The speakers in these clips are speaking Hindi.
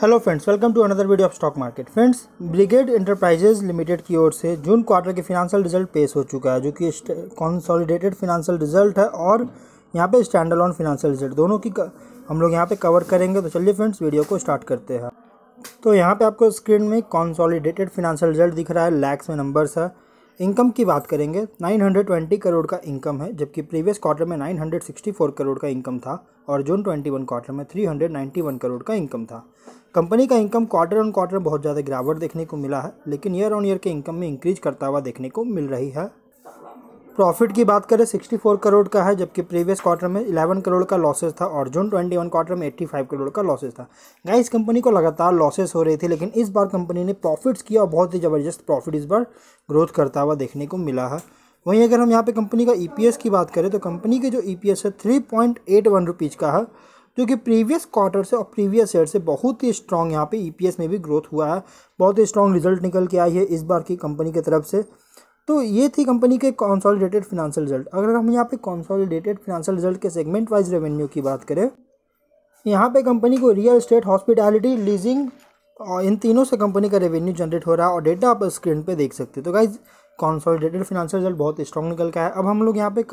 hello friends welcome to another video of stock market friends Brigade Enterprises Limited की ओर से जून क्वार्टर के फिनेंशियल रिजल्ट पेश हो चुका है जो कि कॉन्सॉलिडेटेड फिनांशियल रिजल्ट है और यहाँ पे स्टैंड ऑन फिनेंशियल रिजल्ट दोनों की हम लोग यहाँ पे कवर करेंगे तो चलिए फ्रेंड्स वीडियो को स्टार्ट करते हैं तो यहाँ पर आपको स्क्रीन में कॉन्सॉलिडेटेड फिनांशियल रिजल्ट दिख रहा है लैक्स में नंबर्स है इनकम की बात करेंगे 920 करोड़ का इनकम है जबकि प्रीवियस क्वार्टर में 964 करोड़ का इनकम था और जून 21 क्वार्टर में 391 करोड़ का इनकम था कंपनी का इनकम क्वार्टर ऑन क्वार्टर बहुत ज़्यादा गिरावट देखने को मिला है लेकिन ईयर ऑन ईयर के इनकम में इंक्रीज करता हुआ देखने को मिल रही है प्रॉफिट की बात करें 64 करोड़ का है जबकि प्रीवियस क्वार्टर में 11 करोड़ का लॉसेस था और जून 21 क्वार्टर में 85 करोड़ का लॉसेस था इस कंपनी को लगातार लॉसेस हो रही थी लेकिन इस बार कंपनी ने प्रॉफिट्स किया और बहुत ही ज़बरदस्त प्रॉफिट इस बार ग्रोथ करता हुआ देखने को मिला है वहीं अगर हम यहाँ पर कंपनी का ई e की बात करें तो कंपनी के जो ई e है थ्री पॉइंट का है जो कि प्रीवियस क्वार्टर से और प्रीवियस ईयर से बहुत ही स्ट्रॉन्ग यहाँ पे ईपीएस e में भी ग्रोथ हुआ है बहुत ही स्ट्रॉन्ग रिजल्ट निकल के आई है इस बार की कंपनी की तरफ से तो ये थी कंपनी के कॉन्सॉलिडेटेड फिनंशियल रिजल्ट अगर हम यहाँ पे कॉन्सॉलिडेटेड फिनेंशियल रिजल्ट के सेगमेंट वाइज रेवेन्यू की बात करें यहाँ पे कंपनी को रियल इस्टेट हॉस्पिटैलिटी लीजिंग और इन तीनों से कंपनी का रेवेन्यू जनरेट हो रहा है और डेटा आप स्क्रीन पे देख सकते हो तो गाइज कॉन्सॉलिडेटेड फिनेंशियल रिजल्ट बहुत स्ट्रॉन्ग निकल का है अब हम लोग यहाँ पे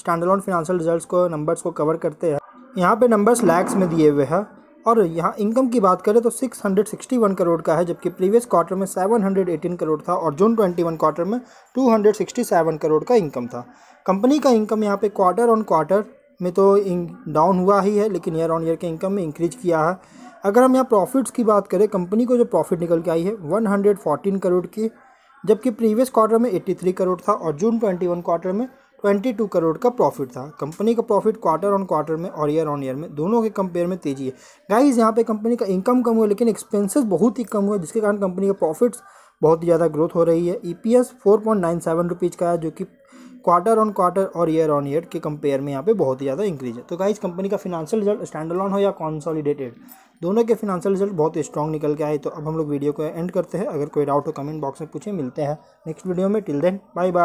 स्टैंडलॉन फिनंशियल रिजल्ट को नंबर्स को कवर करते हैं यहाँ पे नंबर्स लैक्स में दिए हुए हैं और यहाँ इनकम की बात करें तो 661 करोड़ का है जबकि प्रीवियस क्वार्टर में 718 करोड़ था और जून 21 क्वार्टर में 267 करोड़ का इनकम था कंपनी का इनकम यहाँ पे क्वार्टर ऑन क्वार्टर में तो डाउन हुआ ही है लेकिन ईयर ऑन ईयर के इनकम में इंक्रीज किया है अगर हम यहाँ प्रॉफिट्स की बात करें कंपनी को जो प्रॉफिट निकल के आई है वन करोड़ की जबकि प्रीवियस क्वार्टर में 83 करोड़ था और जून 21 क्वार्टर में 22 करोड़ का प्रॉफिट था कंपनी का प्रॉफिट क्वार्टर ऑन क्वार्टर में और ईयर ऑन ईयर में दोनों के कंपेयर में तेजी है गाइज यहाँ पे कंपनी का इनकम कम हुआ लेकिन एक्सपेंसेस बहुत ही कम हुआ जिसके कारण कंपनी का प्रॉफिट्स बहुत ही ज़्यादा ग्रोथ हो रही है E P S four point nine seven rupees का है जो कि क्वार्टर ऑन क्वार्टर और ईयर ऑन ईयर के कंपेयर में यहाँ पे बहुत ही ज़्यादा इंक्रीज है तो गाइज कंपनी का फिनेंशियल रिजल्ट ऑन हो या कॉन्सॉलिडेटेड दोनों के फिनेंशियल रिजल्ट बहुत ही स्ट्रॉन्ग निकल के आए तो अब हम लोग वीडियो को एंड करते हैं अगर कोई डाउट हो कमेंट बॉक्स में पूछे मिलते हैं नेक्स्ट वीडियो में टिल देन बाय बाय